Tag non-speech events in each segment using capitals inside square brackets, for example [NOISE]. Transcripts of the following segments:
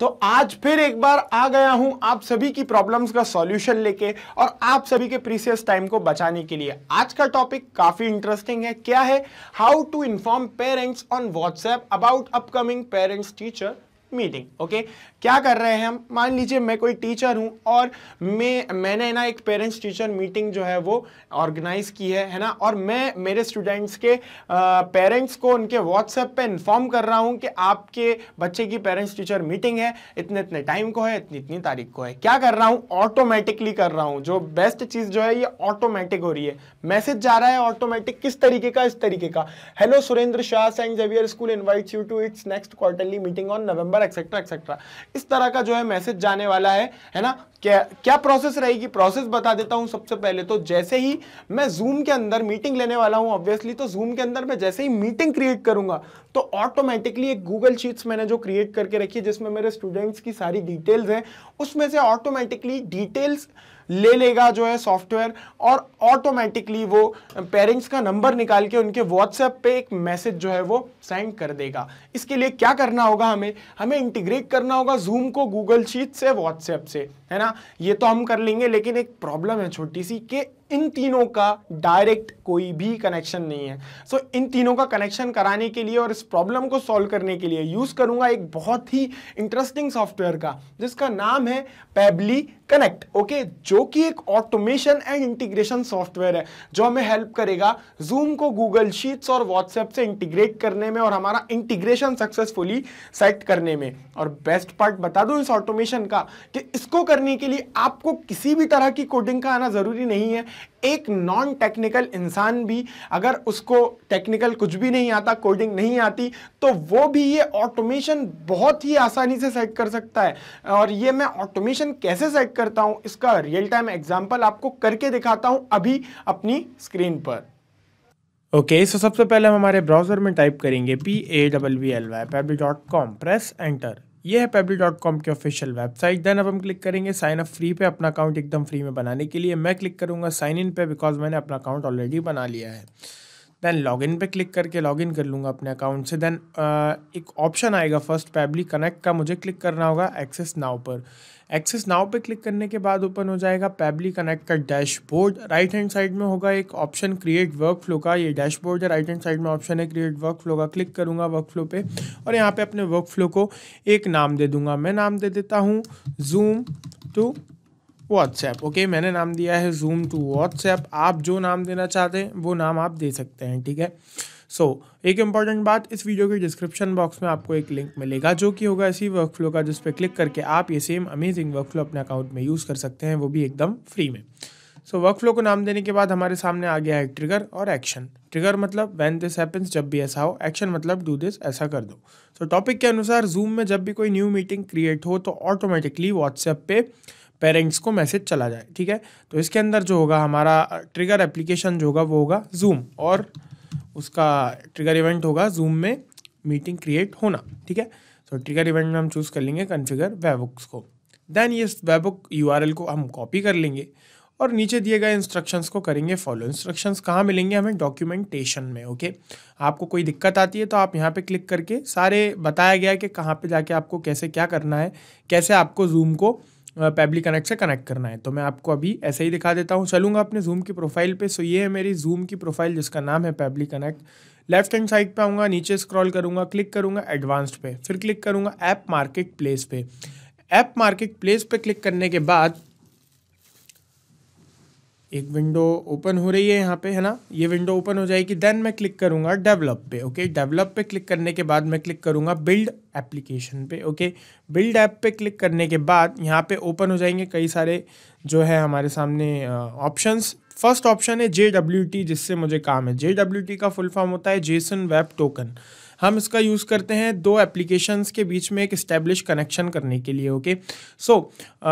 तो आज फिर एक बार आ गया हूं आप सभी की प्रॉब्लम्स का सॉल्यूशन लेके और आप सभी के प्रीसियस टाइम को बचाने के लिए आज का टॉपिक काफी इंटरेस्टिंग है क्या है how to inform parents on WhatsApp about upcoming parents teacher meeting okay क्या कर रहे हैं हम मान लीजिए मैं कोई टीचर हूं और मैं मैंने ना एक पेरेंट्स टीचर मीटिंग जो है वो ऑर्गेनाइज की है है ना और मैं मेरे स्टूडेंट्स के पेरेंट्स को उनके व्हाट्सएप पे इन्फॉर्म कर रहा हूं कि आपके बच्चे की पेरेंट्स टीचर मीटिंग है इतने इतने टाइम को है इतनी इतनी तारीख को है क्या कर रहा हूँ ऑटोमेटिकली कर रहा हूँ जो बेस्ट चीज़ जो है ये ऑटोमेटिक हो रही है मैसेज जा रहा है ऑटोमेटिक किस तरीके का इस तरीके का hello Surendra Shah Saint Xavier school invites you to its next quarterly meeting on November etcetera etcetera इस तरह का जो है मैसेज जाने वाला है है ना क्या क्या प्रोसेस रहेगी प्रोसेस बता देता हूं सबसे पहले तो जैसे ही मैं जूम के अंदर मीटिंग लेने वाला हूं ऑब्वियसली तो जूम के अंदर मैं जैसे ही मीटिंग क्रिएट करूंगा तो ऑटोमेटिकली एक गूगल शीट्स मैंने जो क्रिएट करके रखी है जिसमें मेरे स्टूडेंट्स की सारी डिटेल्स हैं उसमें से ऑटोमेटिकली डिटेल्स ले लेगा जो है सॉफ्टवेयर और ऑटोमेटिकली वो पेरेंट्स का नंबर निकाल के उनके व्हाट्सएप पे एक मैसेज जो है वो सेंड कर देगा इसके लिए क्या करना होगा हमें हमें इंटीग्रेट करना होगा जूम को गूगल शीट से व्हाट्सएप से है ना ये तो हम कर लेंगे लेकिन एक प्रॉब्लम है छोटी सी कि इन तीनों का डायरेक्ट कोई भी कनेक्शन नहीं है सो so, इन तीनों का कनेक्शन कराने के लिए और इस प्रॉब्लम को सॉल्व करने के लिए यूज़ करूंगा एक बहुत ही इंटरेस्टिंग सॉफ्टवेयर का जिसका नाम है पेबली कनेक्ट ओके जो कि एक ऑटोमेशन एंड इंटीग्रेशन सॉफ्टवेयर है जो हमें हेल्प करेगा जूम को गूगल शीट्स और व्हाट्सएप से इंटीग्रेट करने में और हमारा इंटीग्रेशन सक्सेसफुली सेट करने में और बेस्ट पार्ट बता दूं इस ऑटोमेशन का कि इसको कर करने के लिए आपको किसी भी तरह की कोडिंग का आना ज़रूरी नहीं है एक नॉन टेक्निकल इंसान भी अगर उसको टेक्निकल कुछ भी नहीं आता कोडिंग नहीं आती तो वो भी ये ऑटोमेशन बहुत ही आसानी से सेट कर सकता है और ये मैं ऑटोमेशन कैसे सेट करता हूं इसका रियल टाइम एग्जाम्पल आपको करके दिखाता हूं अभी अपनी स्क्रीन पर ओके okay, सो so सबसे पहले हम हमारे ब्राउज़र में टाइप करेंगे P A W L Y dot com press enter ये है पेबली डॉट कॉम की ऑफिशियल वेबसाइट देन अब हम क्लिक करेंगे साइन अप फ्री पे अपना अकाउंट एकदम फ्री में बनाने के लिए मैं क्लिक करूँगा साइन इन पे बिकॉज मैंने अपना अकाउंट ऑलरेडी बना लिया है देन लॉगिन पे क्लिक करके लॉगिन कर लूँगा अपने अकाउंट से देन uh, एक ऑप्शन आएगा फर्स्ट पैबली कनेक्ट का मुझे क्लिक करना होगा एक्सेस नाव पर एक्सेस नाउ पे क्लिक करने के बाद ओपन हो जाएगा पैबली कनेक्ट का डैशबोर्ड राइट हैंड साइड में होगा एक ऑप्शन क्रिएट वर्क फ्लो का ये डैशबोर्ड है राइट हैंड साइड में ऑप्शन है क्रिएट वर्क फ्लो का क्लिक करूँगा वर्क फ्लो पे और यहाँ पे अपने वर्क फ्लो को एक नाम दे दूंगा मैं नाम दे देता हूँ जूम टू व्हाट्सएप ओके मैंने नाम दिया है जूम टू व्हाट्सएप आप जो नाम देना चाहते हैं वो नाम आप दे सकते हैं ठीक है सो so, एक इंपॉर्टेंट बात इस वीडियो के डिस्क्रिप्शन बॉक्स में आपको एक लिंक मिलेगा जो कि होगा इसी वर्क फ्लो का जिस पर क्लिक करके आप ये सेम अमेजिंग वर्क फ्लो अपने अकाउंट में यूज़ कर सकते हैं वो भी एकदम फ्री में सो वर्क फ्लो को नाम देने के बाद हमारे सामने आ गया है ट्रिगर और एक्शन ट्रिगर मतलब वैन दिस हैपन्स जब भी ऐसा हो एक्शन मतलब डू दिस ऐसा कर दो सो so, टॉपिक के अनुसार जूम में जब भी कोई न्यू मीटिंग क्रिएट हो तो ऑटोमेटिकली व्हाट्सएप पे पेरेंट्स को मैसेज चला जाए ठीक है तो इसके अंदर जो होगा हमारा ट्रिगर एप्लीकेशन जो होगा वो होगा जूम और उसका ट्रिगर इवेंट होगा जूम में मीटिंग क्रिएट होना ठीक है सो ट्रिगर इवेंट में हम चूज़ कर लेंगे कन्फिगर वेबुक्स को देन ये वेबुक यू को हम कॉपी कर लेंगे और नीचे दिए गए इंस्ट्रक्शंस को करेंगे फॉलो इंस्ट्रक्शंस कहाँ मिलेंगे हमें डॉक्यूमेंटेशन में ओके आपको कोई दिक्कत आती है तो आप यहाँ पे क्लिक करके सारे बताया गया है कि कहाँ पे जाके आपको कैसे क्या करना है कैसे आपको जूम को पैबली कनेक्ट से कनेक्ट करना है तो मैं आपको अभी ऐसे ही दिखा देता हूँ चलूँगा अपने जूम की प्रोफाइल पे सो ये है मेरी जूम की प्रोफाइल जिसका नाम है Pabbly connect left hand side पे आऊँगा नीचे स्क्रॉल करूँगा क्लिक करूँगा एडवांस्ड पे फिर क्लिक करूँगा ऐप मार्केट प्लेस पे ऐप मार्केट प्लेस पे क्लिक करने के बाद एक विंडो ओपन हो रही है यहाँ पे है ना ये विंडो ओपन हो जाएगी देन मैं क्लिक करूँगा डेवलप पे ओके डेवलप पे क्लिक करने के बाद मैं क्लिक करूँगा बिल्ड एप्लीकेशन पे ओके बिल्ड ऐप पे क्लिक करने के बाद यहाँ पे ओपन हो जाएंगे कई सारे जो है हमारे सामने ऑप्शंस फर्स्ट ऑप्शन है जे जिससे मुझे काम है जे का फुल फॉर्म होता है जेसन वेब टोकन हम इसका यूज़ करते हैं दो एप्लीकेशंस के बीच में एक इस्टेब्लिश कनेक्शन करने के लिए ओके सो so,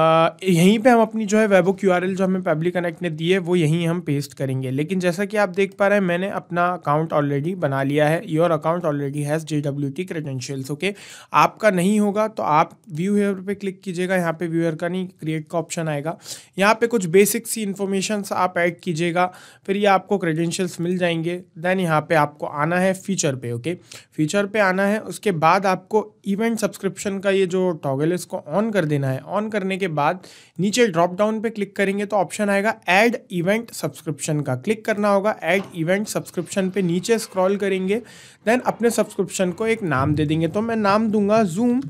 यहीं पे हम अपनी जो है वेबो क्यू जो हमें पब्लिक कनेक्ट ने दी है वो यहीं हम पेस्ट करेंगे लेकिन जैसा कि आप देख पा रहे हैं मैंने अपना अकाउंट ऑलरेडी बना लिया है your account already has J W T credentials okay आपका नहीं होगा तो आप व्यू हेयर पर क्लिक कीजिएगा यहाँ पे व्यूअर का नहीं क्रिएट का ऑप्शन आएगा यहाँ पे कुछ बेसिक सी इन्फॉर्मेशन आप ऐड कीजिएगा फिर ये आपको क्रेडेंशियल्स मिल जाएंगे देन यहाँ पे आपको आना है फीचर पे ओके फीचर पे आना है उसके बाद आपको इवेंट सब्सक्रिप्शन का ये जो टॉगल है इसको ऑन कर देना है ऑन करने के बाद नीचे ड्रॉप डाउन पे क्लिक करेंगे तो ऑप्शन आएगा ऐड इवेंट सब्सक्रिप्शन का क्लिक करना होगा ऐड इवेंट सब्सक्रिप्शन पे नीचे स्क्रॉल करेंगे देन अपने सब्सक्रिप्शन को एक नाम दे देंगे तो मैं नाम दूंगा Zoom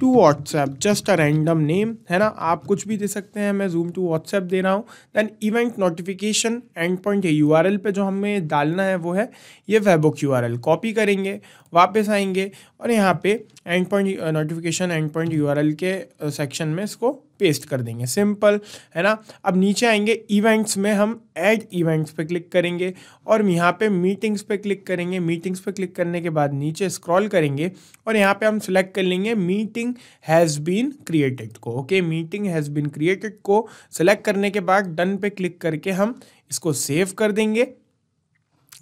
to WhatsApp just a random name है ना आप कुछ भी दे सकते हैं मैं जूम टू व्हाट्सएप दे रहा हूँ then event notification endpoint U R L जो हमें डालना है वो है ये webhook U R L copy करेंगे वापस आएंगे और यहाँ पे endpoint notification endpoint U के सेक्शन में इसको पेस्ट कर देंगे सिंपल है ना अब नीचे आएंगे इवेंट्स में हम ऐड इवेंट्स पे क्लिक करेंगे और यहाँ पे मीटिंग्स पे क्लिक करेंगे मीटिंग्स पे क्लिक करने के बाद नीचे स्क्रॉल करेंगे और यहाँ पे हम सिलेक्ट कर लेंगे मीटिंग हैज़ बीन क्रिएटेड को okay meeting has been created को सिलेक्ट करने के बाद डन पे क्लिक करके हम इसको सेव कर देंगे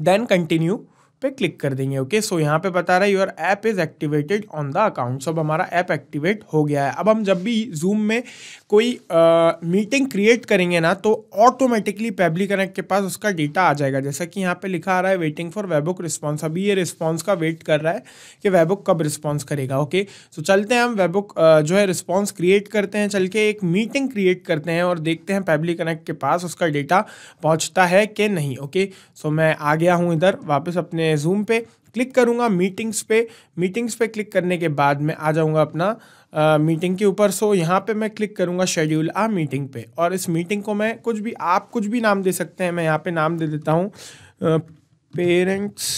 देन कंटिन्यू पे क्लिक कर देंगे ओके सो यहाँ पे बता रहा है your app is activated on the account so अब हमारा ऐप एक्टिवेट हो गया है अब हम जब भी जूम में कोई मीटिंग क्रिएट करेंगे ना तो ऑटोमेटिकली पेबली कनेक्ट के पास उसका डेटा आ जाएगा जैसा कि यहाँ पे लिखा आ रहा है वेटिंग फॉर वेबुक रिस्पॉन्स अभी ये रिस्पॉन्स का वेट कर रहा है कि वेबुक कब रिस्पॉन्स करेगा ओके okay? सो so, चलते हैं हम वेबुक uh, जो है रिस्पॉन्स क्रिएट करते हैं चल के एक मीटिंग क्रिएट करते हैं और देखते हैं पेबली कनेक्ट के पास उसका डेटा पहुँचता है कि नहीं ओके okay? सो so, मैं आ गया हूँ इधर वापस अपने मैंने जूम पे क्लिक करूँगा मीटिंग्स पे मीटिंग्स पे क्लिक करने के बाद मैं आ जाऊँगा अपना आ, मीटिंग के ऊपर सो यहाँ पे मैं क्लिक करूँगा शेड्यूल आ मीटिंग पे और इस मीटिंग को मैं कुछ भी आप कुछ भी नाम दे सकते हैं मैं यहाँ पे नाम दे देता हूँ parents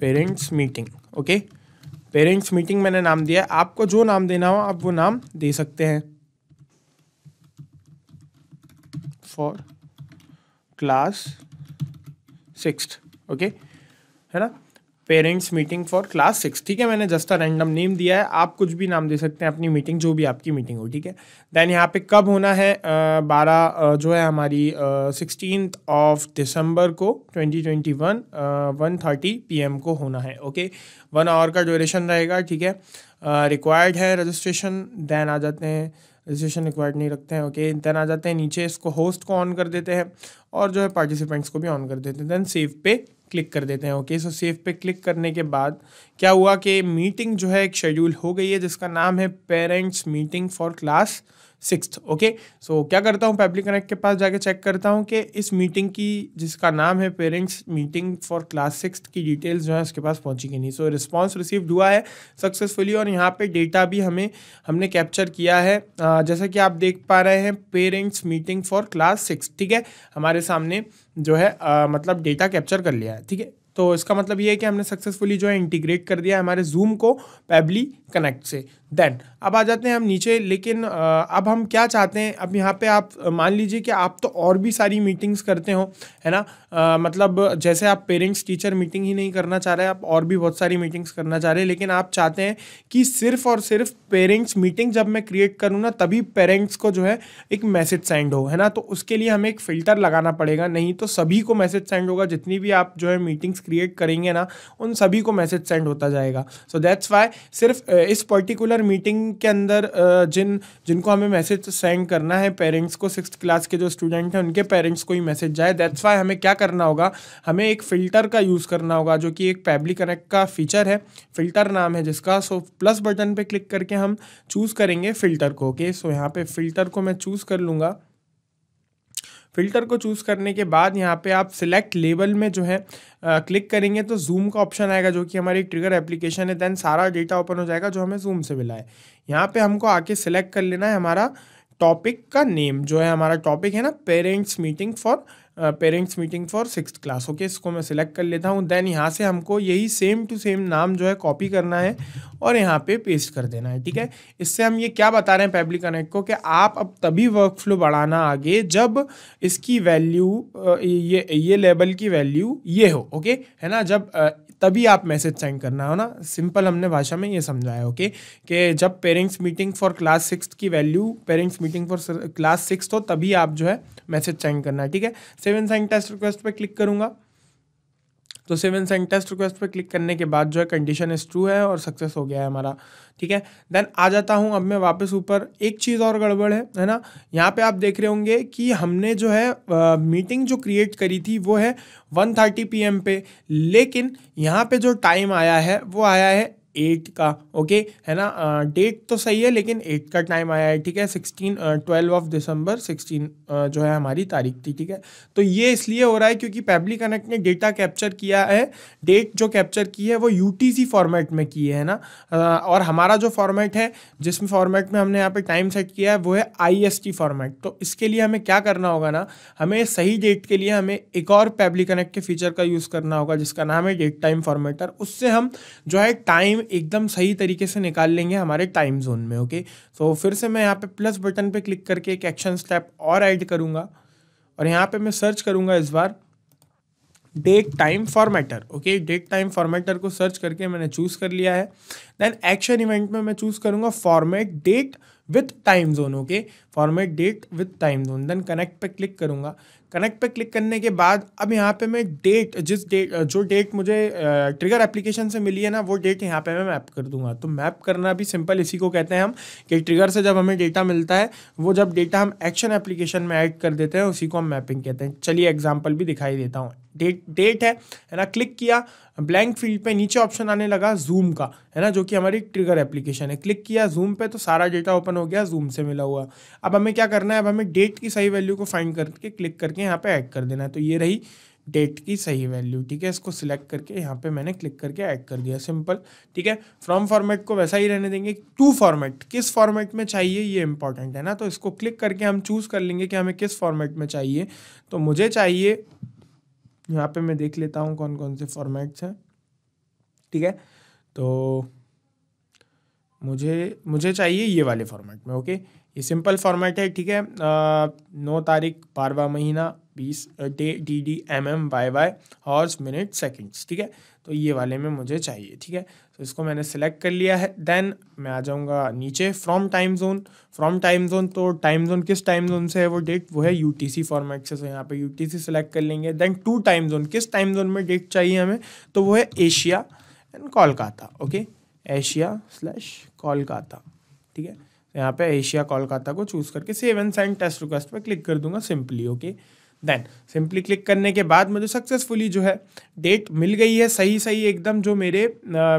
parents meeting okay parents meeting मैंने नाम दिया आपको जो नाम देना हो आप वो नाम दे सकते हैं फॉर क्लास सिक्स ओके है ना parents meeting for class six ठीक है मैंने जस्ट अ रैंडम नेम दिया है आप कुछ भी नाम दे सकते हैं अपनी मीटिंग जो भी आपकी मीटिंग हो ठीक है देन यहाँ पे कब होना है बारह जो है हमारी सिक्सटीन ऑफ दिसंबर को twenty twenty one one thirty P M को होना है ओके वन आवर का ड्यूरेशन रहेगा ठीक है रिक्वायर्ड है रजिस्ट्रेशन देन आ जाते हैं रजिस्ट्रेशन रिक्वायर्ड नहीं रखते हैं ओके देन आ जाते हैं नीचे इसको होस्ट को ऑन कर देते हैं और जो है पार्टिसिपेंट्स को भी ऑन कर देते हैं देन सेव पे क्लिक कर देते हैं ओके सो सेव पे क्लिक करने के बाद क्या हुआ कि मीटिंग जो है एक शेड्यूल हो गई है जिसका नाम है parents meeting for class six okay so क्या करता हूँ पब्लिक कनेक्ट के पास जाके चेक करता हूँ कि इस मीटिंग की जिसका नाम है parents meeting for class six की डिटेल्स जो है उसके पास पहुँची की नहीं सो रिस्पॉन्स रिसीव हुआ है सक्सेसफुली और यहाँ पर डेटा भी हमें हमने कैप्चर किया है जैसा कि आप देख पा रहे हैं parents meeting for class six ठीक है हमारे सामने जो है आ, मतलब डेटा कैप्चर कर लिया है ठीक है तो इसका मतलब ये है कि हमने सक्सेसफुली जो है इंटीग्रेट कर दिया हमारे जूम को पेबली कनेक्ट से देन अब आ जाते हैं हम नीचे लेकिन अब हम क्या चाहते हैं अब यहाँ पे आप मान लीजिए कि आप तो और भी सारी मीटिंग्स करते हो है ना आ, मतलब जैसे आप पेरेंट्स टीचर मीटिंग ही नहीं करना चाह रहे आप और भी बहुत सारी मीटिंग्स करना चाह रहे हैं लेकिन आप चाहते हैं कि सिर्फ और सिर्फ पेरेंट्स मीटिंग जब मैं क्रिएट करूँ ना तभी पेरेंट्स को जो है एक मैसेज सेंड हो है ना तो उसके लिए हमें एक फ़िल्टर लगाना पड़ेगा नहीं तो सभी को मैसेज सेंड होगा जितनी भी आप जो है मीटिंग्स क्रिएट करेंगे ना उन सभी को मैसेज सेंड होता जाएगा सो दैट्स वाई सिर्फ इस पर्टिकुलर मीटिंग के अंदर जिन जिनको हमें मैसेज सेंड करना है पेरेंट्स को सिक्स क्लास के जो स्टूडेंट हैं उनके पेरेंट्स को ही मैसेज जाए दैट्स वाई हमें क्या करना होगा हमें एक फ़िल्टर का यूज़ करना होगा जो कि एक पैबली कनेक्ट का फीचर है फ़िल्टर नाम है जिसका सो प्लस बटन पर क्लिक करके हम चूज़ करेंगे फ़िल्टर को ओके सो यहाँ पे फ़िल्टर को मैं चूज़ कर लूँगा फ़िल्टर को चूज़ करने के बाद यहाँ पे आप सिलेक्ट लेवल में जो है आ, क्लिक करेंगे तो जूम का ऑप्शन आएगा जो कि हमारी ट्रिगर एप्लीकेशन है देन सारा डेटा ओपन हो जाएगा जो हमें जूम से मिला है यहाँ पर हमको आके सिलेक्ट कर लेना है हमारा टॉपिक का नेम जो है हमारा टॉपिक है ना parents meeting for parents meeting for six class okay इसको मैं सिलेक्ट कर लेता हूँ देन यहाँ से हमको यही सेम टू सेम नाम जो है कॉपी करना है और यहाँ पे पेस्ट कर देना है ठीक है इससे हम ये क्या बता रहे हैं पैब्लिक कनेक्ट को कि आप अब तभी वर्क फ्लो बढ़ाना आगे जब इसकी वैल्यू ये ये लेवल की वैल्यू ये हो ओके है ना जब तभी आप मैसेज सेंड करना हो ना सिंपल हमने भाषा में ये समझाया ओके कि जब parents meeting for class six की value parents meeting for class six हो तभी आप जो है मैसेज सेंड करना है ठीक है सेवन साइन टेस्ट रिक्वेस्ट पे क्लिक करूंगा तो सेवन साइन टेस्ट रिक्वेस्ट पे क्लिक करने के बाद जो है कंडीशन इज ट्रू है और सक्सेस हो गया है हमारा ठीक है देन आ जाता हूं अब मैं वापस ऊपर एक चीज़ और गड़बड़ है है ना यहाँ पे आप देख रहे होंगे कि हमने जो है आ, मीटिंग जो क्रिएट करी थी वो है 1:30 पीएम पे लेकिन यहाँ पे जो टाइम आया है वो आया है एट का ओके है ना डेट uh, तो सही है लेकिन एट का टाइम आया है ठीक है sixteen twelve of December sixteen जो है हमारी तारीख थी ठीक है तो ये इसलिए हो रहा है क्योंकि पैबली कनेक्ट ने डेटा कैप्चर किया है डेट जो कैप्चर की है वो यू फॉर्मेट में की है ना uh, और हमारा जो फॉर्मेट है जिस फॉर्मेट में हमने यहाँ पे टाइम सेट किया है वो है आई फॉर्मेट तो इसके लिए हमें क्या करना होगा ना हमें सही डेट के लिए हमें एक और पैबली कनेक्ट के फीचर का यूज़ करना होगा जिसका नाम है डेट टाइम फॉर्मेटर उससे हम जो है टाइम एकदम सही तरीके से निकाल लेंगे हमारे टाइम जोन में ओके सो so, फिर से मैं यहाँ पे प्लस बटन पे क्लिक करके एक एक्शन स्टेप और ऐड करूँगा और यहाँ पे मैं सर्च करूँगा इस बार date time formatter okay date time formatter को सर्च करके मैंने चूज कर लिया है देन एक्शन इवेंट में मैं चूज करूंगा format date with time zone okay format date with time zone then connect पे क्लिक करूंगा कनेक्ट पे क्लिक करने के बाद अब यहाँ पे मैं डेट जिस डेट जो डेट मुझे ट्रिगर एप्लीकेशन से मिली है ना वो डेट यहाँ पे मैं मैप कर दूंगा तो मैप करना भी सिंपल इसी को कहते हैं हम कि ट्रिगर से जब हमें डेटा मिलता है वो जब डेटा हम एक्शन एप्लीकेशन में ऐड कर देते हैं उसी को हम मैपिंग कहते हैं चलिए एग्जाम्पल भी दिखाई देता हूँ डेट डेट है है ना क्लिक किया ब्लैंक फील्ड पे नीचे ऑप्शन आने लगा जूम का है ना जो कि हमारी ट्रिगर एप्लीकेशन है क्लिक किया जूम पे तो सारा डेटा ओपन हो गया जूम से मिला हुआ अब हमें क्या करना है अब हमें डेट की सही वैल्यू को फाइंड करके क्लिक करके यहाँ पे ऐड कर देना है तो ये रही डेट की सही वैल्यू ठीक है इसको सिलेक्ट करके यहाँ पे मैंने क्लिक करके ऐड कर दिया सिंपल ठीक है फ्रॉम फॉर्मेट को वैसा ही रहने देंगे टू फॉर्मेट किस फॉर्मेट में चाहिए ये इंपॉर्टेंट है ना तो इसको क्लिक करके हम चूज़ कर लेंगे कि हमें किस फॉर्मेट में चाहिए तो मुझे चाहिए यहाँ पे मैं देख लेता हूँ कौन कौन से फॉर्मेट्स हैं ठीक है तो मुझे मुझे चाहिए ये वाले फॉर्मेट में ओके ये सिंपल फॉर्मेट है ठीक है नौ तारीख बारवा महीना बीस day D D M M Y Y hours minute seconds ठीक है तो ये वाले में मुझे चाहिए ठीक है तो इसको मैंने सेलेक्ट कर लिया है देन मैं आ जाऊँगा नीचे from time zone from time zone तो टाइम जोन किस टाइम जोन से है वो डेट वो है यू फॉर्मेट से यहाँ पर यू सेलेक्ट कर लेंगे देन टू टाइम जोन किस टाइम जोन में डेट चाहिए हमें तो वो है Asia and Kolkata okay Asia slash Kolkata ठीक है तो यहाँ पे एशिया कोलकाता को चूज़ करके save and send test request पर क्लिक कर दूंगा simply okay okay? Then simply click करने के बाद मुझे सक्सेसफुली जो है डेट मिल गई है सही सही एकदम जो मेरे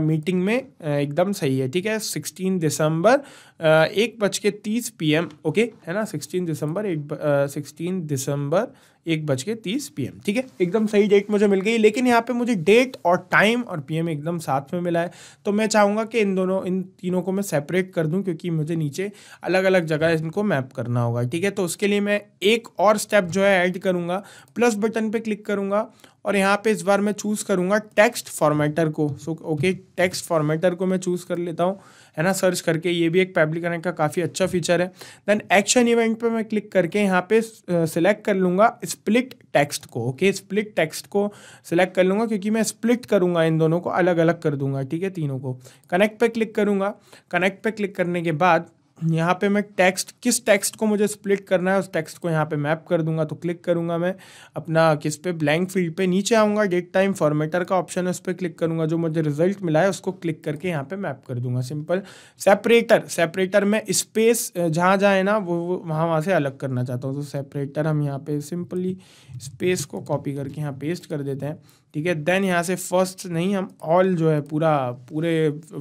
मीटिंग में एकदम सही है ठीक है सिक्सटीन दिसंबर एक बज के तीस पी ओके है ना सिक्सटीन दिसंबर एक सिक्सटीन दिसंबर एक बज के तीस पी ठीक है एकदम सही डेट मुझे मिल गई लेकिन यहाँ पे मुझे डेट और टाइम और एम एकदम साथ में मिला है तो मैं चाहूँगा कि इन दोनों इन तीनों को मैं सेपरेट कर दूँ क्योंकि मुझे नीचे अलग अलग जगह इनको मैप करना होगा ठीक है तो उसके लिए मैं एक और स्टेप जो है ऐड करूँगा प्लस बटन पर क्लिक करूँगा और यहाँ पे इस बार मैं चूज़ करूँगा टेक्स्ट फॉर्मेटर को सो ओके टेक्स्ट फॉर्मेटर को मैं चूज़ कर लेता हूँ है ना सर्च करके ये भी एक पब्लिक कनेक्ट का काफ़ी अच्छा फीचर है देन एक्शन इवेंट पे मैं क्लिक करके यहाँ पे सिलेक्ट कर लूँगा स्प्लिट टेक्स्ट को ओके स्प्लिट टेक्स्ट को सिलेक्ट कर लूँगा क्योंकि मैं स्प्लिट करूँगा इन दोनों को अलग अलग कर दूंगा ठीक है तीनों को कनेक्ट पे क्लिक करूँगा कनेक्ट पे क्लिक करने के बाद यहाँ पे मैं टेक्स्ट किस टेक्स्ट को मुझे स्प्लिट करना है उस टेक्स्ट को यहाँ पे मैप कर दूंगा तो क्लिक करूँगा मैं अपना किस पे ब्लैंक फील्ड पे नीचे आऊँगा डेट टाइम फॉर्मेटर का ऑप्शन है उस पर क्लिक करूँगा जो मुझे रिजल्ट मिला है उसको क्लिक करके यहाँ पे मैप कर दूंगा सिंपल सेपरेटर सेपरेटर में स्पेस जहाँ जाए ना वो वहाँ वहाँ से अलग करना चाहता हूँ तो सेपरेटर हम यहाँ पर सिंपली स्पेस को कॉपी करके यहाँ पेस्ट कर देते हैं ठीक है देन यहाँ से फर्स्ट नहीं हम ऑल जो है पूरा पूरे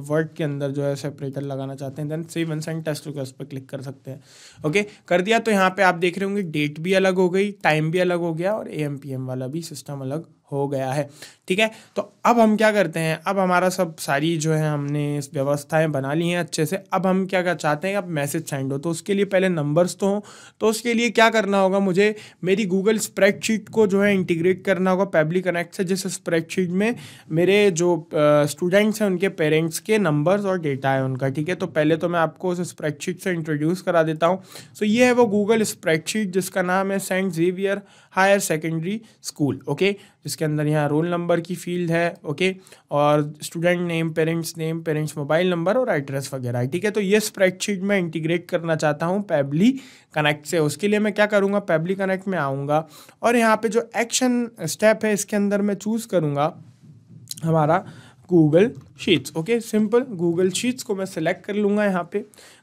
वर्ड के अंदर जो है सेपरेटर लगाना चाहते हैं then save and test request पर क्लिक कर सकते हैं ओके कर दिया तो यहाँ पे आप देख रहे होंगे डेट भी अलग हो गई टाइम भी अलग हो गया और ए वाला भी सिस्टम अलग हो गया है ठीक है तो अब हम क्या करते हैं अब हमारा सब सारी जो है हमने व्यवस्थाएं बना ली हैं अच्छे से अब हम क्या कर चाहते हैं अब मैसेज सेंड हो तो उसके लिए पहले नंबर्स तो हों तो उसके लिए क्या करना होगा मुझे मेरी गूगल स्प्रेडशीट को जो है इंटीग्रेट करना होगा पैबली कनेक्ट से जिस स्प्रेडशीट में मेरे जो स्टूडेंट्स हैं उनके पेरेंट्स के नंबर्स और डेटा है उनका ठीक है तो पहले तो मैं आपको उस स्प्रेडशीट से इंट्रोड्यूस करा देता हूँ सो so, ये है वो गूगल स्प्रेडशीट जिसका नाम है saint Xavier higher secondary school okay जिसके अंदर यहाँ रोल नंबर की फील्ड है ओके और student name parents name parents mobile number और एड्रेस वगैरह ठीक है तो ये स्प्रेडशीट में इंटीग्रेट करना चाहता हूँ पैबली कनेक्ट से उसके लिए मैं क्या करूँगा पैबली कनेक्ट में आऊँगा और यहाँ पर जो एक्शन स्टेप है इसके अंदर मैं चूज़ करूँगा हमारा Google Sheets okay simple Google Sheets को मैं सिलेक्ट कर लूँगा यहाँ पे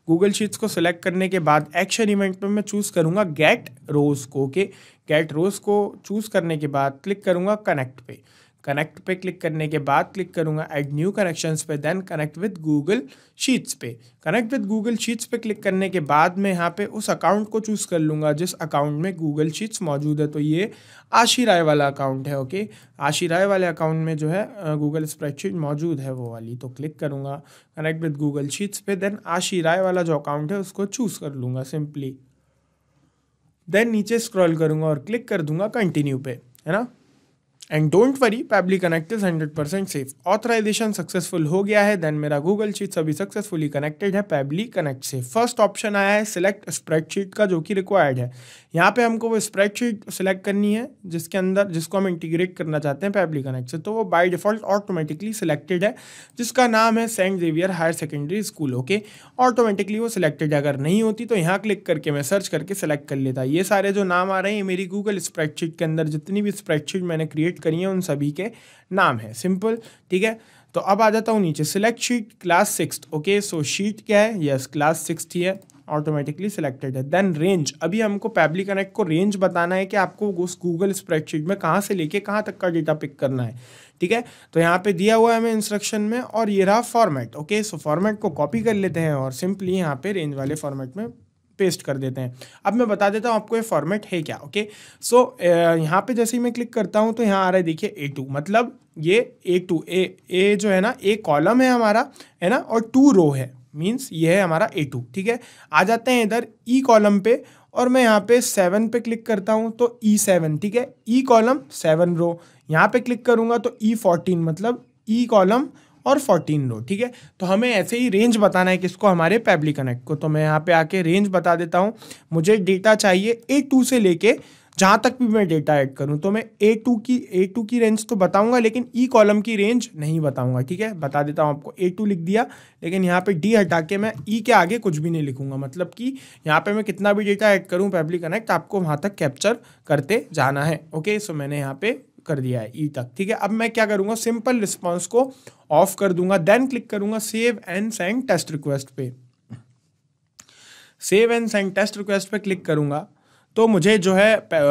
गूगल शीट्स को सिलेक्ट करने के बाद एक्शन इवेंट में मैं चूज़ करूँगा गेट रोज को ओके okay? गेट रोज को चूज़ करने के बाद क्लिक करूँगा कनेक्ट पे कनेक्ट पे क्लिक करने के बाद क्लिक करूँगा एड न्यू कनेक्शंस पे then connect with Google Sheets पे कनेक्ट विद गूगल शीट्स पे क्लिक करने के बाद मैं यहाँ पे उस अकाउंट को चूज़ कर लूँगा जिस अकाउंट में गूगल शीट्स मौजूद है तो ये आशी राय वाला अकाउंट है ओके आशी राय वाले अकाउंट में जो है गूगल स्प्रेडशीट मौजूद है वो वाली तो क्लिक करूँगा कनेक्ट विद गूगल शीट्स पे देन आशी राय वाला जो अकाउंट है उसको चूज़ कर लूँगा सिंपली देन नीचे स्क्रॉल करूँगा और क्लिक कर दूंगा कंटिन्यू पे है ना and don't worry Pabbly connect is hundred percent safe authorization successful हो गया है देन मेरा गूगल शीट सभी सक्सेसफुली कनेक्टेड है पैबली कनेक्ट से फर्स्ट ऑप्शन आया है सिलेक्ट स्प्रेडशीट का जो कि रिक्वायर्ड है यहाँ पे हमको वो स्प्रेडशीट सिलेक्ट करनी है जिसके अंदर जिसको हम इंटीग्रेट करना चाहते हैं पैबली कनेक्ट से तो वो बाई डिफॉल्ट ऑटोमेटिकली सिलेक्टेड है जिसका नाम है saint Xavier higher secondary school okay automatically वो सिलेक्टेड अगर नहीं होती तो यहाँ क्लिक करके मैं सर्च करके सिलेक्ट कर लेता ये सारे जो नाम आ रहे हैं मेरी गूगल स्प्रेडशीट के अंदर जितनी भी स्प्रेडशीट मैंने क्रिएट सेलेक्ट करी हैं उन सभी के नाम है सिंपल ठीक है तो अब आ जाता हूँ नीचे select sheet class six okay so sheet क्या है यस क्लास सिक्स ही है ऑटोमेटिकली सिलेक्टेड है देन रेंज अभी हमको पैबली कनेक्ट को रेंज बताना है कि आपको उस गूगल स्प्रेडशीट में कहाँ से लेके कहाँ तक का डेटा पिक करना है ठीक है तो यहाँ पे दिया हुआ है हमें इंस्ट्रक्शन में और ये रहा फॉर्मेट ओके सो फॉर्मेट को कॉपी कर लेते हैं और सिंपली यहाँ पे रेंज वाले फॉर्मेट में पेस्ट कर देते हैं अब मैं बता देता हूँ आपको ये फॉर्मेट है क्या ओके सो so, यहाँ पे जैसे ही मैं क्लिक करता हूँ तो यहाँ आ रहा है देखिए ए टू मतलब ये ए टू ए ए जो है ना ए कॉलम है हमारा है ना और टू रो है मीन्स ये है हमारा ए टू ठीक है आ जाते हैं इधर ई e कॉलम पे और मैं यहाँ पे सेवन पे क्लिक करता हूँ तो ई e सेवन ठीक है ई कॉलम सेवन रो यहाँ पे क्लिक करूँगा तो ई e फोर्टीन मतलब ई कॉलम और फोर्टीन लो ठीक है तो हमें ऐसे ही रेंज बताना है किसको हमारे पैबली कनेक्ट को तो मैं यहाँ पे आके रेंज बता देता हूँ मुझे डेटा चाहिए ए टू से लेके जहाँ तक भी मैं डेटा ऐड करूँ तो मैं ए टू की ए टू की रेंज तो बताऊँगा लेकिन ई e कॉलम की रेंज नहीं बताऊँगा ठीक है बता देता हूँ आपको ए टू लिख दिया लेकिन यहाँ पे डी हटा के मैं ई e के आगे कुछ भी नहीं लिखूँगा मतलब कि यहाँ पे मैं कितना भी डेटा ऐड करूँ पब्लिक कनेक्ट आपको वहाँ तक कैप्चर करते जाना है ओके सो मैंने यहाँ पर कर दिया है ई तक ठीक है अब मैं क्या करूंगा सिंपल रिस्पॉन्स को ऑफ कर दूंगा देन क्लिक करूंगा save and send test request पे save and send test request पे क्लिक करूंगा तो मुझे जो है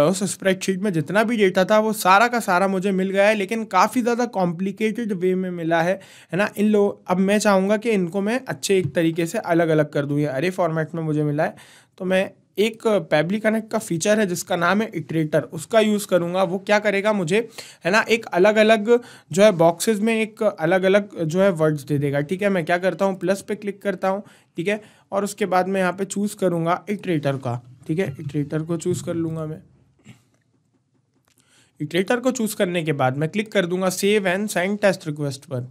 उस स्प्रेडशीट में जितना भी डेटा था वो सारा का सारा मुझे मिल गया है लेकिन काफ़ी ज़्यादा कॉम्प्लिकेटेड वे में मिला है है ना इन लोग अब मैं चाहूँगा कि इनको मैं अच्छे एक तरीके से अलग अलग कर दूँ ये अरे फॉर्मेट में मुझे मिला है तो मैं एक पैबली कनेक्ट का फीचर है जिसका नाम है इटरेटर उसका यूज़ करूँगा वो क्या करेगा मुझे है ना एक अलग अलग जो है बॉक्सेस में एक अलग अलग जो है वर्ड्स दे देगा ठीक है मैं क्या करता हूँ प्लस पे क्लिक करता हूँ ठीक है और उसके बाद मैं यहाँ पे चूज़ करूँगा इटरेटर का ठीक है इटरेटर को चूज़ कर लूँगा मैं इटरेटर को चूज़ करने के बाद मैं क्लिक कर दूंगा save and send test request पर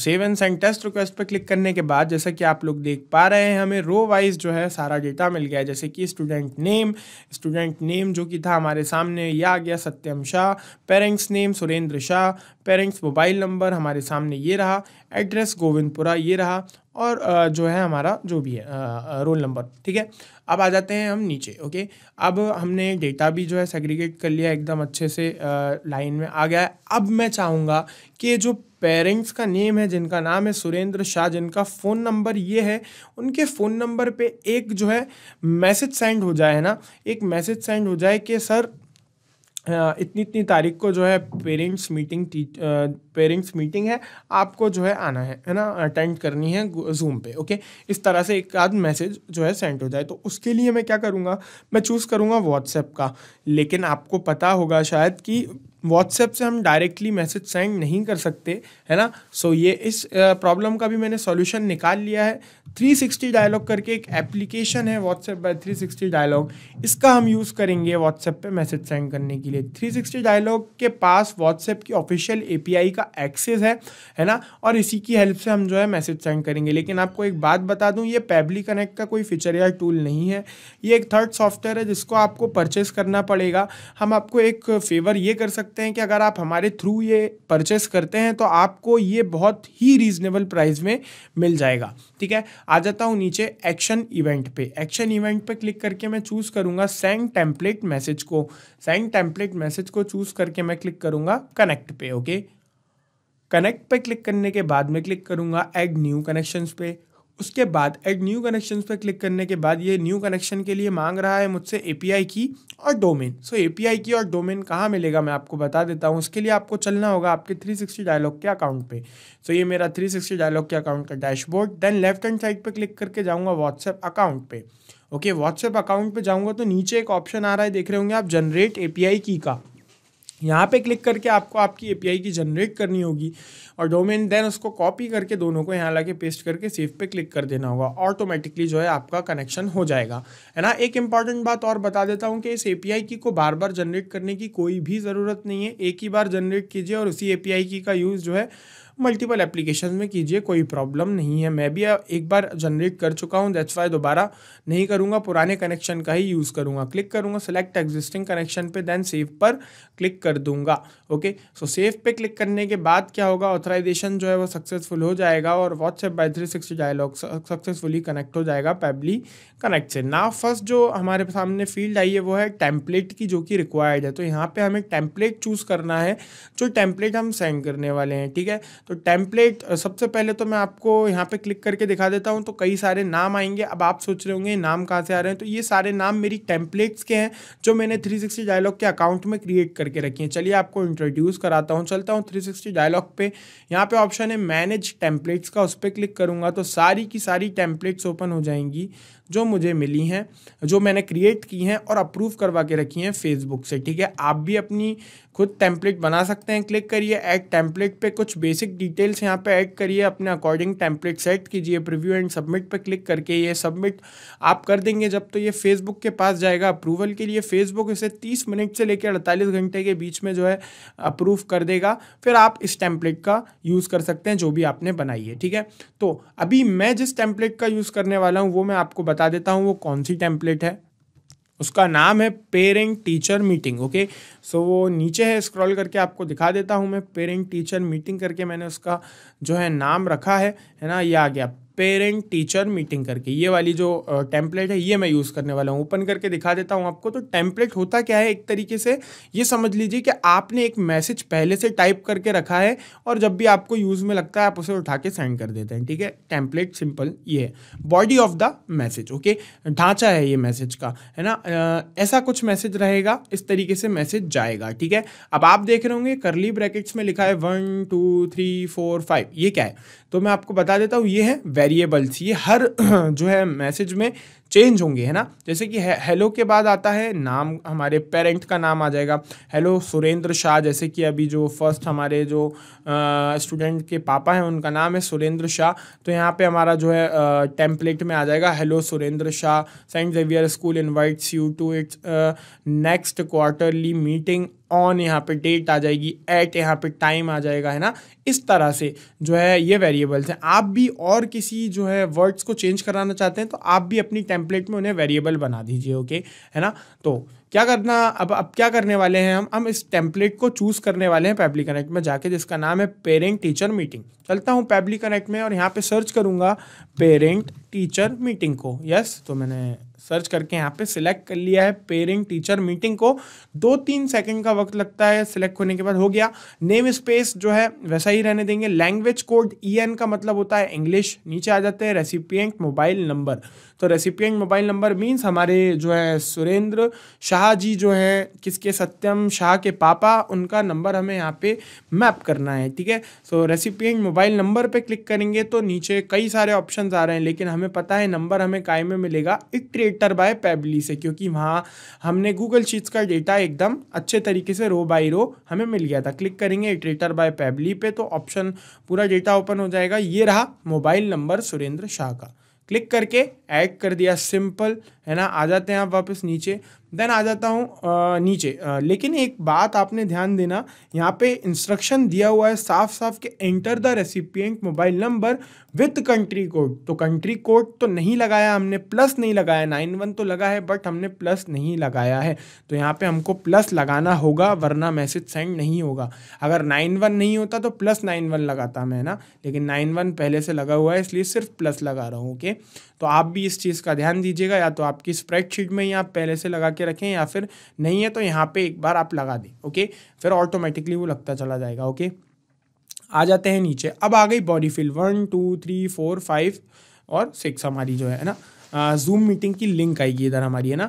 save and send test request पर क्लिक करने के बाद जैसा कि आप लोग देख पा रहे हैं हमें रो वाइज जो है सारा डेटा मिल गया है जैसे कि स्टूडेंट नेम स्टूडेंट नेम जो कि था हमारे सामने यह आ गया Satyam Shah parents name Surendra Shah parents mobile number हमारे सामने ये रहा एड्रेस गोविंदपुरा ये रहा और जो है हमारा जो भी है रोल नंबर ठीक है अब आ जाते हैं हम नीचे ओके अब हमने डेटा भी जो है सेग्रीगेट कर लिया एकदम अच्छे से लाइन में आ गया है अब मैं चाहूँगा कि जो पेरेंट्स का नेम है जिनका नाम है सुरेंद्र शाह जिनका फ़ोन नंबर ये है उनके फ़ोन नंबर पे एक जो है मैसेज सेंड हो जाए ना एक मैसेज सेंड हो जाए कि सर इतनी इतनी तारीख को जो है पेरेंट्स मीटिंग पेरेंट्स मीटिंग है आपको जो है आना है है ना अटेंड करनी है जूम पे ओके इस तरह से एक आध मैसेज जो है सेंड हो जाए तो उसके लिए मैं क्या करूँगा मैं चूज़ करूँगा व्हाट्सएप का लेकिन आपको पता होगा शायद कि व्हाट्सएप से हम डायरेक्टली मैसेज सेंड नहीं कर सकते है ना सो so ये इस प्रॉब्लम का भी मैंने सॉल्यूशन निकाल लिया है 360 डायलॉग करके एक एप्लीकेशन है व्हाट्सएप बाय 360 डायलॉग इसका हम यूज़ करेंगे व्हाट्सएप पे मैसेज सेंड करने के लिए 360 डायलॉग के पास व्हाट्सएप की ऑफिशियल ए का एक्सेस है है ना और इसी की हेल्प से हम जो है मैसेज सेंड करेंगे लेकिन आपको एक बात बता दूँ ये पैबली कनेक्ट का कोई फीचर या टूल नहीं है ये एक थर्ड सॉफ्टवेयर है जिसको आपको परचेस करना पड़ेगा हम आपको एक फेवर ये कर सकते सकते हैं कि अगर आप हमारे थ्रू ये परचेस करते हैं तो आपको ये बहुत ही रीजनेबल प्राइस में मिल जाएगा ठीक है आ जाता हूँ नीचे एक्शन इवेंट पे एक्शन इवेंट पे क्लिक करके मैं चूज़ करूंगा सेंड टेम्पलेट मैसेज को सेंड टेम्पलेट मैसेज को चूज़ करके मैं क्लिक करूंगा कनेक्ट पे ओके कनेक्ट पे क्लिक करने के बाद मैं क्लिक करूंगा एड न्यू कनेक्शन पे उसके बाद एड न्यू कनेक्शन पर क्लिक करने के बाद ये न्यू कनेक्शन के लिए मांग रहा है मुझसे ए की और डोमेन सो ए की और डोमेन कहाँ मिलेगा मैं आपको बता देता हूँ उसके लिए आपको चलना होगा आपके 360 डायलॉग के अकाउंट पे सो so, ये मेरा 360 डायलॉग के अकाउंट का dashboard then left hand side पर क्लिक करके जाऊँगा व्हाट्सएप अकाउंट पे ओके व्हाट्सएप अकाउंट पर जाऊँगा तो नीचे एक ऑप्शन आ रहा है देख रहे होंगे आप जनरेट ए की का यहाँ पे क्लिक करके आपको आपकी ए की जनरेट करनी होगी और डोमेन देन उसको कॉपी करके दोनों को यहाँ लाके पेस्ट करके सेव पे क्लिक कर देना होगा ऑटोमेटिकली जो है आपका कनेक्शन हो जाएगा है ना एक इंपॉर्टेंट बात और बता देता हूँ कि इस ए की को बार बार जनरेट करने की कोई भी ज़रूरत नहीं है एक ही बार जनरेट कीजिए और उसी ए की का यूज़ जो है मल्टीपल एप्लीकेशन में कीजिए कोई प्रॉब्लम नहीं है मैं भी एक बार जनरेट कर चुका हूँ दैट्स वाई दोबारा नहीं करूँगा पुराने कनेक्शन का ही यूज़ करूँगा क्लिक करूँगा सेलेक्ट एग्जिस्टिंग कनेक्शन पे देन सेव पर क्लिक कर दूंगा ओके सो सेव पे क्लिक करने के बाद क्या होगा ऑथराइजेशन जो है वो सक्सेसफुल हो जाएगा और WhatsApp by three sixty dialog successfully connect हो जाएगा पैबली कनेक्ट से ना फर्स्ट जो हमारे सामने फील्ड आई है वो है टेम्पलेट की जो कि रिक्वायर्ड है तो यहाँ पे हमें टेम्पलेट चूज़ करना है जो टेम्पलेट हम सेंड करने वाले हैं ठीक है तो टेम्पलेट सबसे पहले तो मैं आपको यहाँ पे क्लिक करके दिखा देता हूँ तो कई सारे नाम आएंगे अब आप सोच रहे होंगे नाम कहाँ से आ रहे हैं तो ये सारे नाम मेरी टेम्पलेट्स के हैं जो मैंने थ्री सिक्सटी डायलॉग के अकाउंट में क्रिएट करके रखी हैं चलिए आपको इंट्रोड्यूस कराता हूँ चलता हूँ थ्री सिक्सटी डायलॉग पे यहाँ पे ऑप्शन है मैनेज टेम्पलेट्स का उस पर क्लिक करूँगा तो सारी की सारी टेम्पलेट्स ओपन हो जाएंगी जो मुझे मिली हैं जो मैंने क्रिएट की हैं और अप्रूव करवा के रखी हैं फेसबुक से ठीक है आप भी अपनी खुद टेम्पलेट बना सकते हैं क्लिक करिए ऐड टेम्पलेट पे कुछ बेसिक डिटेल्स यहाँ पे ऐड करिए अपने अकॉर्डिंग टेम्पलेट सेट कीजिए प्रिव्यू एंड सबमिट पे क्लिक करके ये सबमिट आप कर देंगे जब तो ये फेसबुक के पास जाएगा अप्रूवल के लिए फेसबुक इसे तीस मिनट से लेकर अड़तालीस घंटे के बीच में जो है अप्रूव कर देगा फिर आप इस टेम्पलेट का यूज़ कर सकते हैं जो भी आपने बनाई है ठीक है तो अभी मैं जिस टेम्पलेट का यूज़ करने वाला हूँ वो मैं आपको बता देता हूँ वो कौन सी टेम्पलेट है उसका नाम है parent teacher meeting okay so वो नीचे है स्क्रॉल करके आपको दिखा देता हूँ मैं पेरेंट टीचर मीटिंग करके मैंने उसका जो है नाम रखा है है ना ये आ गया पेरेंट टीचर मीटिंग करके ये वाली जो टेम्पलेट है ये मैं यूज़ करने वाला हूँ ओपन करके दिखा देता हूँ आपको तो टेम्पलेट होता क्या है एक तरीके से ये समझ लीजिए कि आपने एक मैसेज पहले से टाइप करके रखा है और जब भी आपको यूज़ में लगता है आप उसे उठा के सेंड कर देते हैं ठीक है टेम्पलेट सिंपल ये है body of the message okay ढांचा है ये मैसेज का है ना ऐसा कुछ मैसेज रहेगा इस तरीके से मैसेज जाएगा ठीक है अब आप देख रहे होंगे करली ब्रैकेट्स में लिखा है one two three four five ये क्या है तो मैं आपको बता देता हूँ ये है वेरिएबल्स ये हर [CLEARS THROAT] जो है मैसेज में चेंज होंगे है ना जैसे कि हेलो के बाद आता है नाम हमारे पेरेंट का नाम आ जाएगा हेलो सुरेंद्र शाह जैसे कि अभी जो फर्स्ट हमारे जो स्टूडेंट के पापा हैं उनका नाम है सुरेंद्र शाह तो यहाँ पे हमारा जो है टेम्पलेट में आ जाएगा hello Surendra Shah Saint Xavier school invites you to its next quarterly meeting on यहाँ पे डेट आ जाएगी एट यहाँ पे टाइम आ जाएगा है ना इस तरह से जो है ये वेरिएबल्स हैं आप भी और किसी जो है वर्ड्स को चेंज कराना चाहते हैं तो आप भी अपनी टेम्पलेट में उन्हें वेरिएबल बना दीजिए ओके है ना तो क्या करना अब अब क्या करने वाले हैं हम हम इस टेम्पलेट को चूज़ करने वाले हैं पैबली कनेक्ट में जाके जिसका नाम है पेरेंट टीचर मीटिंग चलता हूँ पैबली कनेक्ट में और यहाँ पे सर्च करूँगा पेरेंट टीचर मीटिंग को यस तो मैंने सर्च करके यहाँ पे सिलेक्ट कर लिया है पेरेंट टीचर मीटिंग को दो तीन सेकंड का वक्त लगता है सिलेक्ट होने के बाद हो गया नेम स्पेस जो है वैसा ही रहने देंगे लैंग्वेज कोड ई का मतलब होता है इंग्लिश नीचे आ जाते हैं रेसिपियंट मोबाइल नंबर तो रेसिपियंट मोबाइल नंबर मीन्स हमारे जो है सुरेंद्र शाह जी जो है किसके सत्यम शाह के पापा उनका नंबर हमें यहाँ पे मैप करना है ठीक है सो रेसिपियंट मोबाइल नंबर पर क्लिक करेंगे तो नीचे कई सारे ऑप्शन आ रहे हैं लेकिन हमें पता है नंबर हमें काय में मिलेगा इट बेटर बाय पेबली से क्योंकि वहाँ हमने गूगल शीट्स का डेटा एकदम अच्छे तरीके से रो बाई रो हमें मिल गया था क्लिक करेंगे इटरेटर बाय पेबली पे तो ऑप्शन पूरा डेटा ओपन हो जाएगा ये रहा मोबाइल नंबर सुरेंद्र शाह का क्लिक करके ऐड कर दिया सिंपल है ना आ जाते हैं आप वापस नीचे देन आ जाता हूँ नीचे आ, लेकिन एक बात आपने ध्यान देना यहाँ पे इंस्ट्रक्शन दिया हुआ है साफ साफ कि enter the recipient mobile number with country code तो कंट्री कोड तो नहीं लगाया हमने प्लस नहीं लगाया नाइन वन तो लगा है बट हमने प्लस नहीं लगाया है तो यहाँ पे हमको प्लस लगाना होगा वरना मैसेज सेंड नहीं होगा अगर नाइन वन नहीं होता तो प्लस नाइन वन लगाता मैं ना लेकिन नाइन वन पहले से लगा हुआ है इसलिए सिर्फ प्लस लगा रहा हूँ ओके तो आप भी इस चीज़ का ध्यान दीजिएगा या तो आपकी स्प्रेडशीट में ही आप पहले से लगा के के रखें या फिर नहीं है तो यहाँ पे एक बार आप लगा दें ओके फिर ऑटोमेटिकली वो लगता चला जाएगा ओके आ जाते हैं नीचे अब आ गई body fill one two three four five और सिक्स हमारी जो है ना जूम मीटिंग की लिंक आएगी इधर हमारी है ना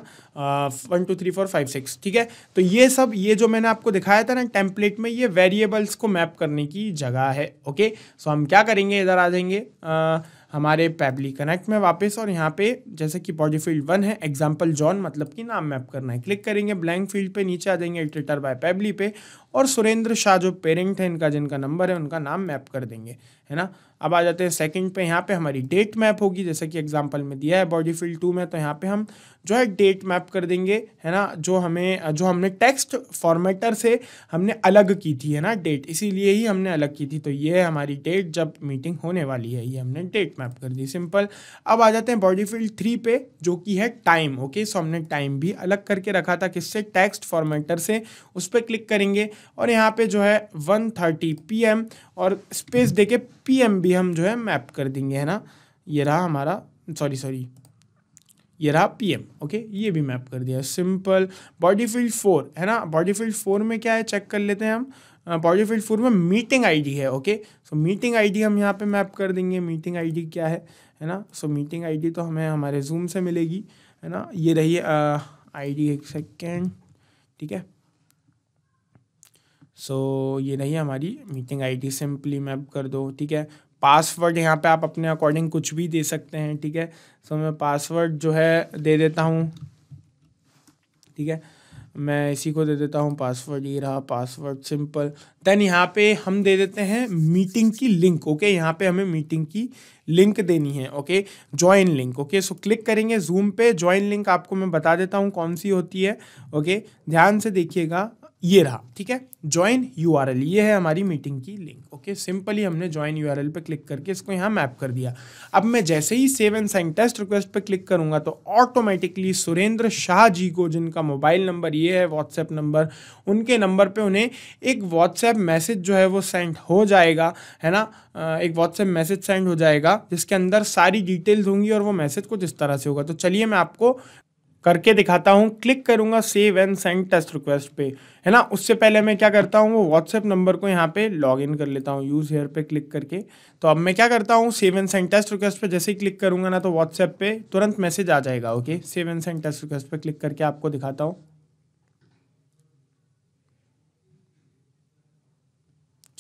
one two three four five six ठीक है तो ये सब ये जो मैंने आपको दिखाया था ना टेम्पलेट में ये वेरिएबल्स को मैप करने की जगह है ओके सो हम क्या करेंगे इधर आ जाएंगे uh, हमारे पैबली कनेक्ट में वापस और यहाँ पे जैसे कि बॉडी फील्ड वन है एग्जाम्पल जॉन मतलब कि नाम मैप करना है क्लिक करेंगे ब्लैंक फील्ड पे नीचे आ जाएंगे ट्विटर बाय पैबली पे और सुरेंद्र शाह जो पेरेंट है इनका जिनका नंबर है उनका नाम मैप कर देंगे है ना अब आ जाते हैं सेकंड पे यहाँ पे हमारी डेट मैप होगी जैसे कि एग्जांपल में दिया है बॉडी फील्ड टू में तो यहाँ पे हम जो है डेट मैप कर देंगे है ना जो हमें जो हमने टेक्स्ट फॉर्मेटर से हमने अलग की थी है ना डेट इसीलिए ही हमने अलग की थी तो ये है हमारी डेट जब मीटिंग होने वाली है ये हमने डेट मैप कर दी सिंपल अब आ जाते हैं बॉडी फील्ड थ्री पे जो कि है टाइम ओके सो हमने टाइम भी अलग करके रखा था किससे टेक्स्ट फॉर्मेटर से उस पर क्लिक करेंगे और यहाँ पे जो है वन थर्टी पी एम और स्पेस दे के पी एम भी हम जो है मैप कर देंगे है ना ये रहा हमारा सॉरी सॉरी ये रहा पीएम ओके ये भी मैप कर दिया सिंपल बॉडी फील्ड फोर है ना बॉडी फील्ड फोर में क्या है चेक कर लेते हैं हम बॉडी फील्ड फोर में मीटिंग आईडी है ओके सो मीटिंग आईडी हम यहाँ पे मैप कर देंगे मीटिंग आईडी क्या है है ना सो मीटिंग आईडी तो हमें हमारे जूम से मिलेगी है ना ये रही आईडी एक सेकेंड ठीक है सो so, ये रही हमारी मीटिंग आईडी सिंपली मैप कर दो ठीक है पासवर्ड यहाँ पे आप अपने अकॉर्डिंग कुछ भी दे सकते हैं ठीक है सो so, मैं पासवर्ड जो है दे देता हूँ ठीक है मैं इसी को दे देता हूँ पासवर्ड ये रहा पासवर्ड सिंपल देन यहाँ पे हम दे देते हैं मीटिंग की लिंक ओके यहाँ पे हमें मीटिंग की लिंक देनी है okay join link okay so click करेंगे जूम पे ज्वाइन लिंक आपको मैं बता देता हूँ कौन सी होती है ओके ध्यान से देखिएगा ये रहा ठीक है ज्वाइन यू ये है हमारी मीटिंग की लिंक ओके सिंपली हमने ज्वाइन यू पे क्लिक करके इसको यहाँ मैप कर दिया अब मैं जैसे ही save and sign test request पे क्लिक करूंगा तो ऑटोमेटिकली सुरेंद्र शाह जी को जिनका मोबाइल नंबर ये है व्हाट्सएप नंबर उनके नंबर पे उन्हें एक व्हाट्सएप मैसेज जो है वो सेंड हो जाएगा है ना एक व्हाट्सएप मैसेज सेंड हो जाएगा जिसके अंदर सारी डिटेल्स होंगी और वो मैसेज कुछ इस तरह से होगा तो चलिए मैं आपको करके दिखाता हूँ क्लिक करूंगा save and send test request पे है ना उससे पहले मैं क्या करता हूँ वो व्हाट्सएप नंबर को यहाँ पे लॉग इन कर लेता हूँ यूज़ हेयर पे क्लिक करके तो अब मैं क्या करता हूँ save and send test request पे जैसे ही क्लिक करूंगा ना तो व्हाट्सएप पे तुरंत मैसेज आ जाएगा okay save and send test request पे क्लिक करके आपको दिखाता हूँ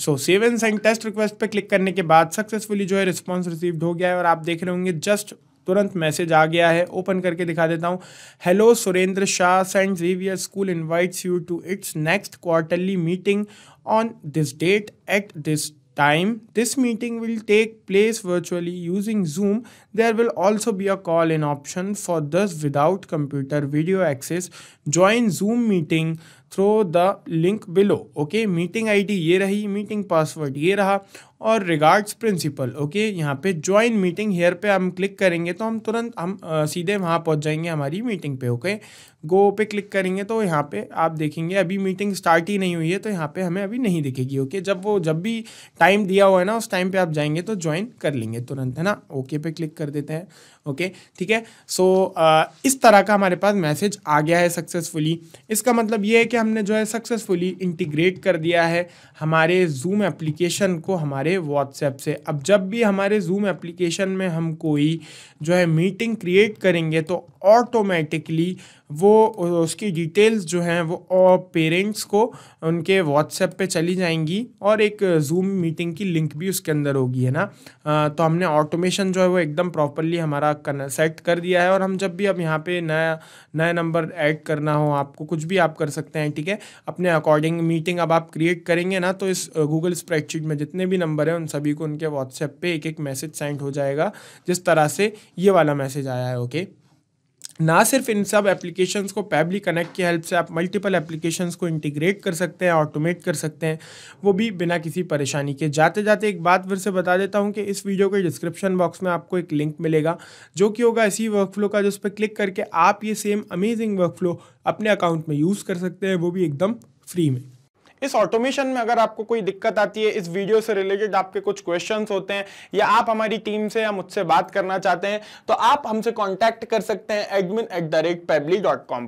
so save and send test request पे क्लिक करने के बाद सक्सेसफुली जो है रिस्पॉन्स रिसीव्ड हो गया है और आप देख रहे होंगे जस्ट तुरंत मैसेज आ गया है ओपन करके दिखा देता हूँ hello Surendra Shah Saint Xavier school invites you to its next quarterly meeting on this date at this time this meeting will take place virtually using Zoom There will also be a call-in option for those without computer video access. Join Zoom meeting through the link below okay meeting D ये रही meeting password ये रहा और regards principal okay यहाँ पे join meeting hair पे हम click करेंगे तो हम तुरंत हम आ, सीधे वहाँ पहुँच जाएंगे हमारी मीटिंग पे ओके गो पे क्लिक करेंगे तो यहाँ पे आप देखेंगे अभी मीटिंग स्टार्ट ही नहीं हुई है तो यहाँ पे हमें अभी नहीं दिखेगी ओके जब वो जब भी टाइम दिया हुआ है ना उस टाइम पर आप जाएंगे तो ज्वाइन कर लेंगे तुरंत है ना ओके पे क्लिक कर देते हैं ओके ठीक है सो uh, इस तरह का हमारे पास मैसेज आ गया है सक्सेसफुली इसका मतलब ये है कि हमने जो है सक्सेसफुली इंटीग्रेट कर दिया है हमारे जूम एप्लीकेशन को हमारे व्हाट्सएप से अब जब भी हमारे जूम एप्लीकेशन में हम कोई जो है मीटिंग क्रिएट करेंगे तो ऑटोमेटिकली वो उसकी डिटेल्स जो हैं वो पेरेंट्स को उनके व्हाट्सएप पे चली जाएंगी और एक जूम मीटिंग की लिंक भी उसके अंदर होगी है ना आ, uh, तो हमने ऑटोमेशन जो है वो एकदम प्रॉपरली हमारा तक सेट कर दिया है और हम जब भी अब यहाँ पे नया नया नंबर ऐड करना हो आपको कुछ भी आप कर सकते हैं ठीक है अपने अकॉर्डिंग मीटिंग अब आप क्रिएट करेंगे ना तो इस गूगल स्प्रेडशीट में जितने भी नंबर हैं उन सभी को उनके व्हाट्सएप पर एक एक मैसेज सेंड हो जाएगा जिस तरह से ये वाला मैसेज आया है ओके ना सिर्फ इन सब एप्लीकेशंस को पैबली कनेक्ट की हेल्प से आप मल्टीपल एप्लीकेशंस को इंटीग्रेट कर सकते हैं ऑटोमेट कर सकते हैं वो भी बिना किसी परेशानी के जाते जाते एक बात फिर से बता देता हूँ कि इस वीडियो के डिस्क्रिप्शन बॉक्स में आपको एक लिंक मिलेगा जो कि होगा इसी वर्कफ्लो का जिस पर क्लिक करके आप ये सेम अमेजिंग वर्कफ्लो अपने अकाउंट में यूज़ कर सकते हैं वो भी एकदम फ्री में इस ऑटोमेशन में अगर आपको कोई दिक्कत आती है इस वीडियो से रिलेटेड आपके कुछ क्वेश्चन होते हैं या आप हमारी टीम से या मुझसे बात करना चाहते हैं तो आप हमसे कॉन्टैक्ट कर सकते हैं एडमिन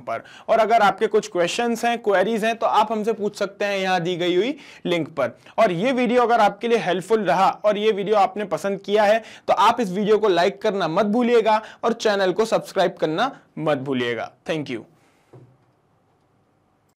पर और अगर आपके कुछ क्वेश्चन हैं क्वेरीज हैं तो आप हमसे पूछ सकते हैं यहाँ दी गई हुई लिंक पर और ये वीडियो अगर आपके लिए हेल्पफुल रहा और ये वीडियो आपने पसंद किया है तो आप इस वीडियो को लाइक करना मत भूलिएगा और चैनल को सब्सक्राइब करना मत भूलिएगा थैंक यू